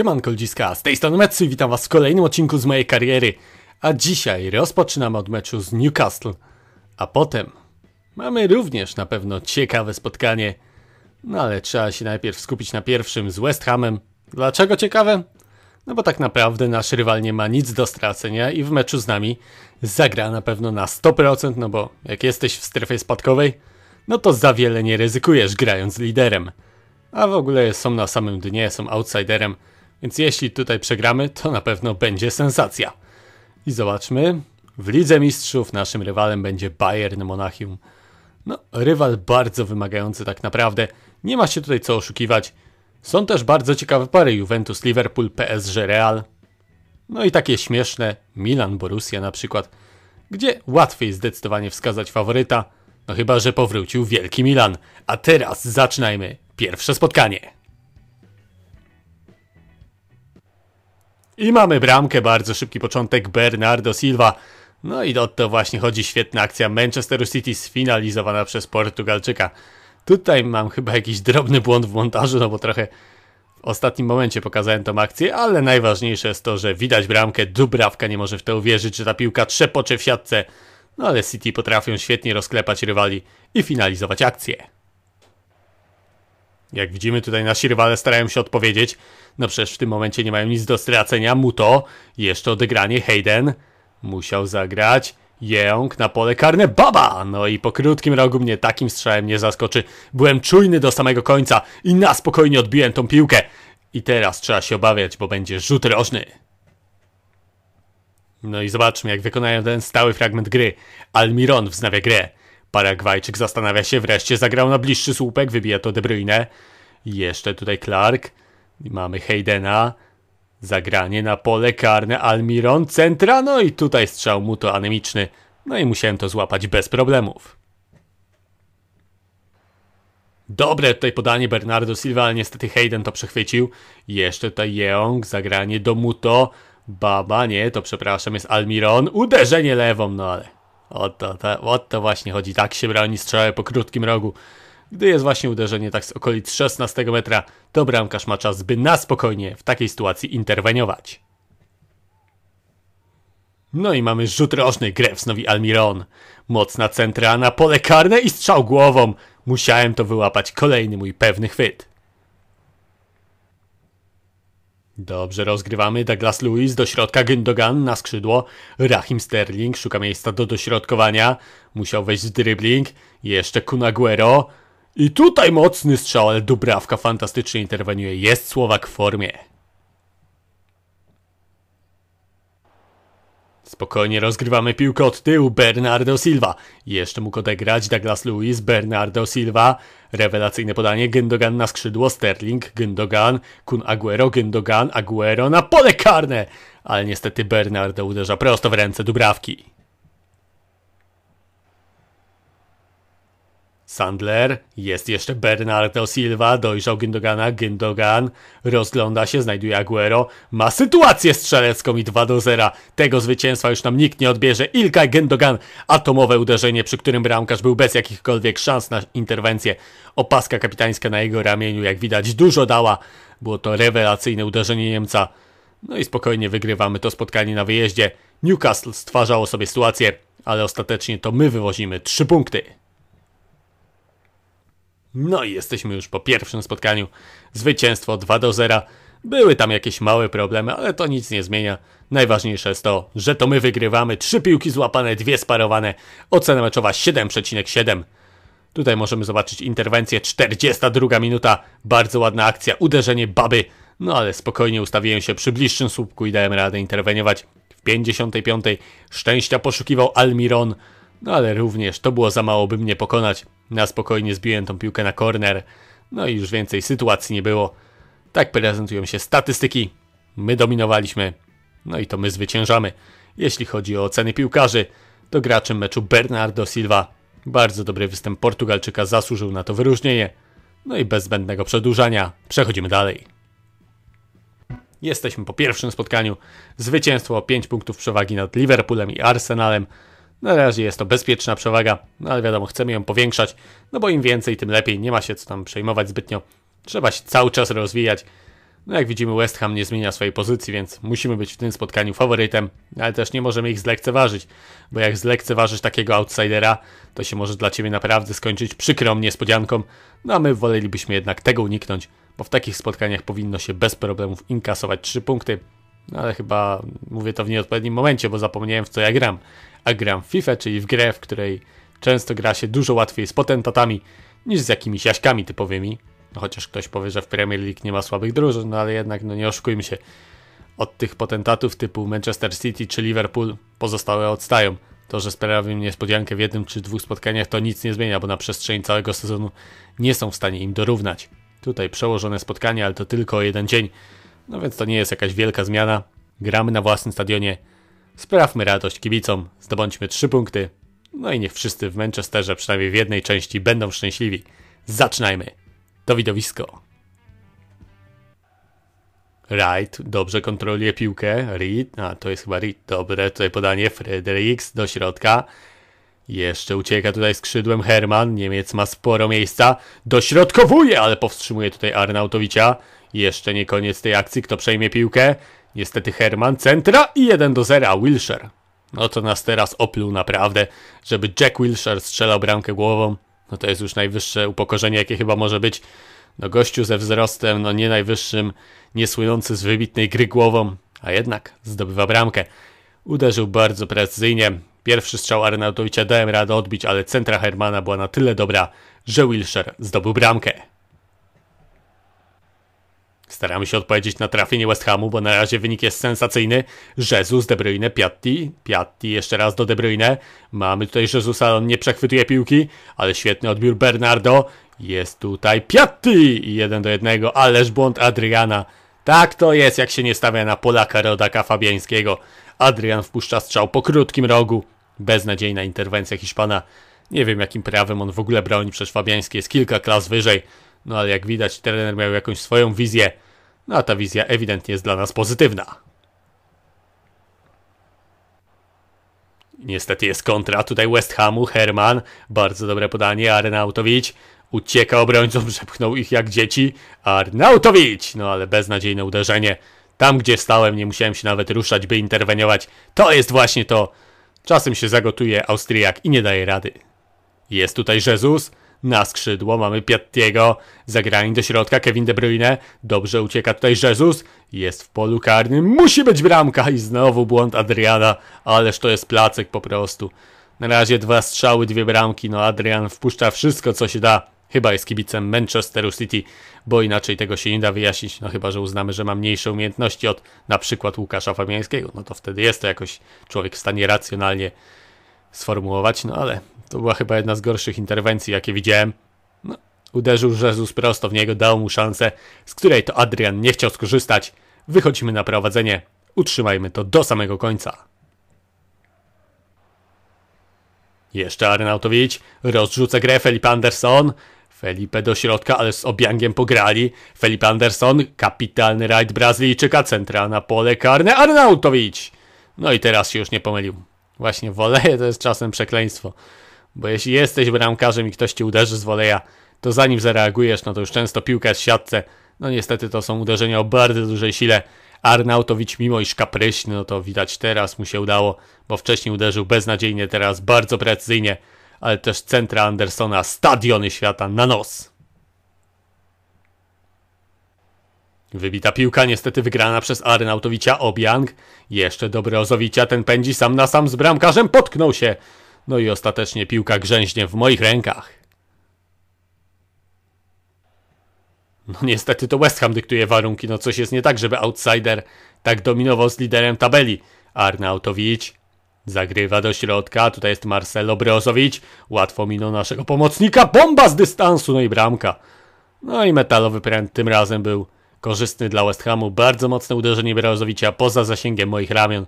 Siemanko ludziska, z tej strony Metsu i witam was w kolejnym odcinku z mojej kariery. A dzisiaj rozpoczynamy od meczu z Newcastle. A potem mamy również na pewno ciekawe spotkanie. No ale trzeba się najpierw skupić na pierwszym z West Hamem. Dlaczego ciekawe? No bo tak naprawdę nasz rywal nie ma nic do stracenia i w meczu z nami zagra na pewno na 100%, no bo jak jesteś w strefie spadkowej, no to za wiele nie ryzykujesz grając liderem. A w ogóle są na samym dnie, są outsiderem, więc jeśli tutaj przegramy, to na pewno będzie sensacja. I zobaczmy. W Lidze Mistrzów naszym rywalem będzie Bayern Monachium. No, rywal bardzo wymagający tak naprawdę. Nie ma się tutaj co oszukiwać. Są też bardzo ciekawe pary Juventus Liverpool, PSG Real. No i takie śmieszne Milan Borussia na przykład, gdzie łatwiej zdecydowanie wskazać faworyta, no chyba że powrócił wielki Milan. A teraz zaczynajmy pierwsze spotkanie. I mamy bramkę, bardzo szybki początek Bernardo Silva. No i o to właśnie chodzi świetna akcja Manchesteru City sfinalizowana przez Portugalczyka. Tutaj mam chyba jakiś drobny błąd w montażu, no bo trochę w ostatnim momencie pokazałem tą akcję, ale najważniejsze jest to, że widać bramkę, Dubrawka nie może w to uwierzyć, że ta piłka trzepocze w siatce. No ale City potrafią świetnie rozklepać rywali i finalizować akcję. Jak widzimy tutaj nasi rywale starają się odpowiedzieć. No przecież w tym momencie nie mają nic do stracenia, mu to jeszcze odegranie Hayden musiał zagrać Jęk na pole karne Baba! No i po krótkim rogu mnie takim strzałem nie zaskoczy. Byłem czujny do samego końca i na spokojnie odbiłem tą piłkę. I teraz trzeba się obawiać, bo będzie rzut rożny. No i zobaczmy, jak wykonają ten stały fragment gry. Almiron wznawia grę. Paragwajczyk zastanawia się, wreszcie zagrał na bliższy słupek, wybija to De Bruyne. Jeszcze tutaj Clark mamy Haydena. Zagranie na pole karne Almiron centra, no i tutaj strzał mu to anemiczny. No i musiałem to złapać bez problemów. Dobre tutaj podanie Bernardo Silva, ale niestety Hayden to przechwycił. Jeszcze tutaj Jeong, zagranie do Muto. Baba, nie, to przepraszam, jest Almiron. Uderzenie lewą, no ale... O to, to, o to właśnie chodzi, tak się broni strzały po krótkim rogu gdy jest właśnie uderzenie tak z okolic 16 metra, to bramkarz ma czas, by na spokojnie w takiej sytuacji interweniować. No i mamy rzut rożny, grę wznowi Almiron. Mocna centra na pole karne i strzał głową. Musiałem to wyłapać, kolejny mój pewny chwyt. Dobrze rozgrywamy. Douglas Lewis do środka, Gündogan na skrzydło. Rahim Sterling szuka miejsca do dośrodkowania. Musiał wejść w dribbling. Jeszcze Kunaguero. I tutaj mocny strzał, ale Dubrawka fantastycznie interweniuje. Jest Słowak w formie. Spokojnie rozgrywamy piłkę od tyłu. Bernardo Silva. Jeszcze mógł odegrać Douglas Lewis, Bernardo Silva. Rewelacyjne podanie. Gündogan na skrzydło, Sterling, Gündogan, Kun Aguero, Gündogan, Aguero na pole karne. Ale niestety Bernardo uderza prosto w ręce Dubrawki. Sandler, jest jeszcze Bernardo Silva, dojrzał Gündogana, Gündogan rozgląda się, znajduje Aguero, ma sytuację strzelecką i 2 do 0. Tego zwycięstwa już nam nikt nie odbierze. Ilka Gündogan, atomowe uderzenie, przy którym bramkarz był bez jakichkolwiek szans na interwencję. Opaska kapitańska na jego ramieniu, jak widać, dużo dała. Było to rewelacyjne uderzenie Niemca. No i spokojnie wygrywamy to spotkanie na wyjeździe. Newcastle stwarzało sobie sytuację, ale ostatecznie to my wywozimy 3 punkty. No i jesteśmy już po pierwszym spotkaniu. Zwycięstwo 2 do 0. Były tam jakieś małe problemy, ale to nic nie zmienia. Najważniejsze jest to, że to my wygrywamy. Trzy piłki złapane, dwie sparowane. Ocena meczowa 7,7. Tutaj możemy zobaczyć interwencję 42 minuta. Bardzo ładna akcja, uderzenie baby. No ale spokojnie ustawiłem się przy bliższym słupku i dałem radę interweniować. W 55 szczęścia poszukiwał Almiron. No ale również to było za mało, by mnie pokonać. Na spokojnie zbiłem tą piłkę na corner. no i już więcej sytuacji nie było. Tak prezentują się statystyki. My dominowaliśmy, no i to my zwyciężamy. Jeśli chodzi o oceny piłkarzy, to graczem meczu Bernardo Silva. Bardzo dobry występ Portugalczyka zasłużył na to wyróżnienie. No i bez zbędnego przedłużania przechodzimy dalej. Jesteśmy po pierwszym spotkaniu. Zwycięstwo 5 punktów przewagi nad Liverpoolem i Arsenalem na razie jest to bezpieczna przewaga, no ale wiadomo, chcemy ją powiększać, no bo im więcej, tym lepiej, nie ma się co tam przejmować zbytnio. Trzeba się cały czas rozwijać. No jak widzimy, West Ham nie zmienia swojej pozycji, więc musimy być w tym spotkaniu faworytem, ale też nie możemy ich zlekceważyć, bo jak zlekceważysz takiego outsidera, to się może dla Ciebie naprawdę skończyć przykrą niespodzianką, no a my wolelibyśmy jednak tego uniknąć, bo w takich spotkaniach powinno się bez problemów inkasować 3 punkty, ale chyba mówię to w nieodpowiednim momencie, bo zapomniałem w co ja gram. A gram w FIFA, czyli w grę, w której często gra się dużo łatwiej z potentatami niż z jakimiś jaśkami typowymi. No chociaż ktoś powie, że w Premier League nie ma słabych drużyn, no ale jednak no nie oszukujmy się. Od tych potentatów typu Manchester City czy Liverpool pozostałe odstają. To, że sprawią niespodziankę w jednym czy dwóch spotkaniach, to nic nie zmienia, bo na przestrzeni całego sezonu nie są w stanie im dorównać. Tutaj przełożone spotkanie, ale to tylko jeden dzień, no więc to nie jest jakaś wielka zmiana. Gramy na własnym stadionie. Sprawmy radość kibicom, zdobądźmy trzy punkty. No i niech wszyscy w Manchesterze, przynajmniej w jednej części, będą szczęśliwi. Zaczynajmy! To widowisko. Wright dobrze kontroluje piłkę. Reed, a to jest chyba Reed, dobre tutaj podanie. Fredericks do środka. Jeszcze ucieka tutaj skrzydłem Herman. Niemiec ma sporo miejsca. Dośrodkowuje, ale powstrzymuje tutaj Arnautowicia. Jeszcze nie koniec tej akcji, kto przejmie piłkę? Niestety Herman, centra i 1 do 0 Wilsher. No to nas teraz opluł naprawdę, żeby Jack Wilsher strzelał bramkę głową. No to jest już najwyższe upokorzenie, jakie chyba może być. No gościu ze wzrostem, no nie najwyższym, nie słynący z wybitnej gry głową, a jednak zdobywa bramkę. Uderzył bardzo precyzyjnie. Pierwszy strzał Arnautowicza dałem radę odbić, ale centra Hermana była na tyle dobra, że Wilsher zdobył bramkę. Staramy się odpowiedzieć na trafienie West Hamu, bo na razie wynik jest sensacyjny. Jesus, De Bruyne, Piatti. Piatti jeszcze raz do De Bruyne. Mamy tutaj Jezusa, on nie przechwytuje piłki, ale świetny odbiór Bernardo. Jest tutaj Piatti i 1 do 1, ależ błąd Adriana. Tak to jest, jak się nie stawia na Polaka rodaka Fabiańskiego. Adrian wpuszcza strzał po krótkim rogu. Beznadziejna interwencja Hiszpana. Nie wiem, jakim prawem on w ogóle broni, przecież Fabiański jest kilka klas wyżej. No ale jak widać, trener miał jakąś swoją wizję, no a ta wizja ewidentnie jest dla nas pozytywna. Niestety jest kontra tutaj West Hamu, Herman, bardzo dobre podanie, Arnautowicz ucieka obrońcą, przepchnął ich jak dzieci, Arnautowicz, no ale beznadziejne uderzenie, tam gdzie stałem nie musiałem się nawet ruszać, by interweniować, to jest właśnie to, czasem się zagotuje Austriak i nie daje rady. Jest tutaj Jezus, na skrzydło mamy Piattiego, zagranie do środka, Kevin De Bruyne, dobrze ucieka tutaj Jezus, jest w polu karnym, musi być bramka i znowu błąd Adriana, ależ to jest placek po prostu. Na razie dwa strzały, dwie bramki, no Adrian wpuszcza wszystko co się da. Chyba jest kibicem Manchesteru City, bo inaczej tego się nie da wyjaśnić, no chyba, że uznamy, że ma mniejsze umiejętności od na przykład Łukasza Fabiańskiego, no to wtedy jest to jakoś człowiek w stanie racjonalnie sformułować, no ale to była chyba jedna z gorszych interwencji, jakie widziałem. No, uderzył Jezus prosto w niego, dał mu szansę, z której to Adrian nie chciał skorzystać. Wychodzimy na prowadzenie, utrzymajmy to do samego końca. Jeszcze Arnautowicz, rozrzuca grę Felipe Anderson. Felipe do środka, ale z obiangiem pograli. Felipe Anderson, kapitalny rajd Brazylijczyka, centra na pole karne Arnautowicz. No i teraz się już nie pomylił. Właśnie woleje to jest czasem przekleństwo. Bo jeśli jesteś bramkarzem i ktoś ci uderzy z woleja, to zanim zareagujesz, no to już często piłka jest w siatce. No niestety to są uderzenia o bardzo dużej sile. Arnautowicz mimo iż kapryśny, no to widać teraz mu się udało, bo wcześniej uderzył beznadziejnie, teraz bardzo precyzyjnie, ale też centra Andersona, stadiony świata na nos. Wybita piłka niestety wygrana przez Arnautowicza Obiang. Jeszcze dobry ten pędzi sam na sam z bramkarzem, potknął się. No i ostatecznie piłka grzęźnie w moich rękach. No niestety to West Ham dyktuje warunki, no coś jest nie tak, żeby outsider tak dominował z liderem tabeli. Arnautowicz zagrywa do środka, tutaj jest Marcelo Brozowicz, łatwo minął naszego pomocnika, bomba z dystansu, no i bramka. No i metalowy pręt tym razem był korzystny dla West Hamu. Bardzo mocne uderzenie Brazowicia poza zasięgiem moich ramion.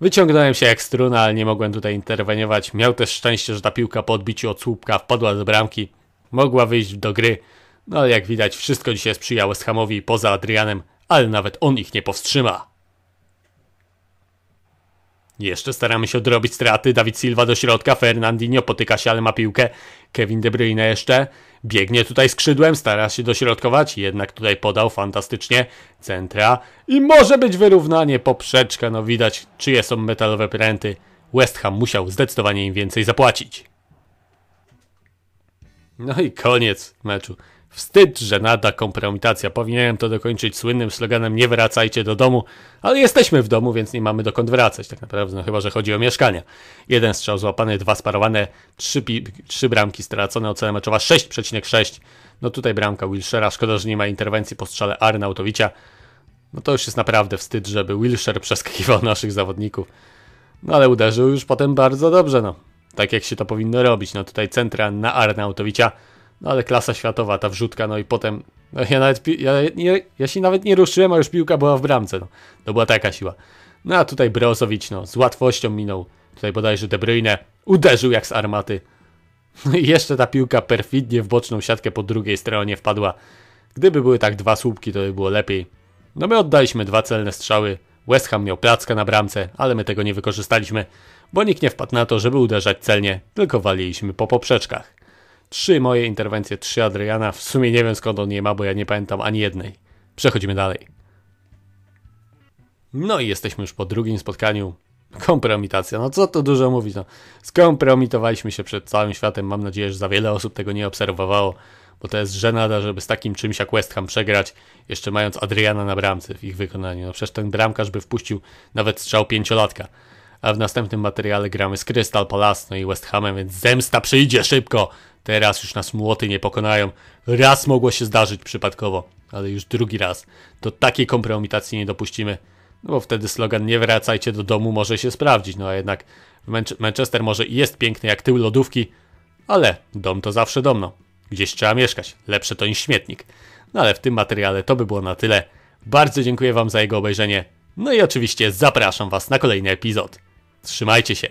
Wyciągnąłem się jak struna, ale nie mogłem tutaj interweniować. Miał też szczęście, że ta piłka po odbiciu od słupka wpadła do bramki. Mogła wyjść do gry. No ale jak widać, wszystko dzisiaj sprzyja West Hamowi poza Adrianem, ale nawet on ich nie powstrzyma. Jeszcze staramy się odrobić straty. Dawid Silva do środka, Fernandinho potyka się, ale ma piłkę. Kevin De Bruyne jeszcze biegnie tutaj skrzydłem, stara się dośrodkować, jednak tutaj podał fantastycznie centra i może być wyrównanie, poprzeczka, no widać czyje są metalowe pręty. West Ham musiał zdecydowanie im więcej zapłacić. No i koniec meczu. Wstyd, że nada kompromitacja. Powinienem to dokończyć słynnym sloganem nie wracajcie do domu, ale jesteśmy w domu, więc nie mamy dokąd wracać tak naprawdę, no chyba, że chodzi o mieszkania. Jeden strzał złapany, dwa sparowane, trzy, trzy bramki stracone, ocena meczowa 6,6. No tutaj bramka Wilshera, szkoda, że nie ma interwencji po strzale Arnautowicza. No to już jest naprawdę wstyd, żeby Wilshere przeskakiwał naszych zawodników. No ale uderzył już potem bardzo dobrze, no. Tak jak się to powinno robić. No tutaj centra na Arnautowicza no ale klasa światowa, ta wrzutka, no i potem. No ja nawet. Ja, nie, ja się nawet nie ruszyłem, a już piłka była w bramce. No. To była taka siła. No a tutaj Brosowicz, no, z łatwością minął. Tutaj bodajże De Bruyne uderzył jak z armaty. No i jeszcze ta piłka perfidnie w boczną siatkę po drugiej stronie wpadła. Gdyby były tak dwa słupki, to by było lepiej. No my oddaliśmy dwa celne strzały. West Ham miał placka na bramce, ale my tego nie wykorzystaliśmy, bo nikt nie wpadł na to, żeby uderzać celnie, tylko waliliśmy po poprzeczkach. Trzy moje interwencje, trzy Adriana. W sumie nie wiem skąd on je ma, bo ja nie pamiętam ani jednej. Przechodzimy dalej. No i jesteśmy już po drugim spotkaniu. Kompromitacja, no co to dużo mówić. No. Skompromitowaliśmy się przed całym światem. Mam nadzieję, że za wiele osób tego nie obserwowało, bo to jest żenada, żeby z takim czymś jak West Ham przegrać, jeszcze mając Adriana na bramce w ich wykonaniu. No przecież ten bramkarz by wpuścił nawet strzał pięciolatka a w następnym materiale gramy z Crystal Palace no i West Hamem, więc zemsta przyjdzie szybko. Teraz już nas młoty nie pokonają. Raz mogło się zdarzyć przypadkowo, ale już drugi raz. To takiej kompromitacji nie dopuścimy, no bo wtedy slogan nie wracajcie do domu może się sprawdzić, no a jednak Manchester może i jest piękny jak tył lodówki, ale dom to zawsze domno. Gdzieś trzeba mieszkać, lepsze to niż śmietnik. No ale w tym materiale to by było na tyle. Bardzo dziękuję Wam za jego obejrzenie. No i oczywiście zapraszam Was na kolejny epizod. Trzymajcie się.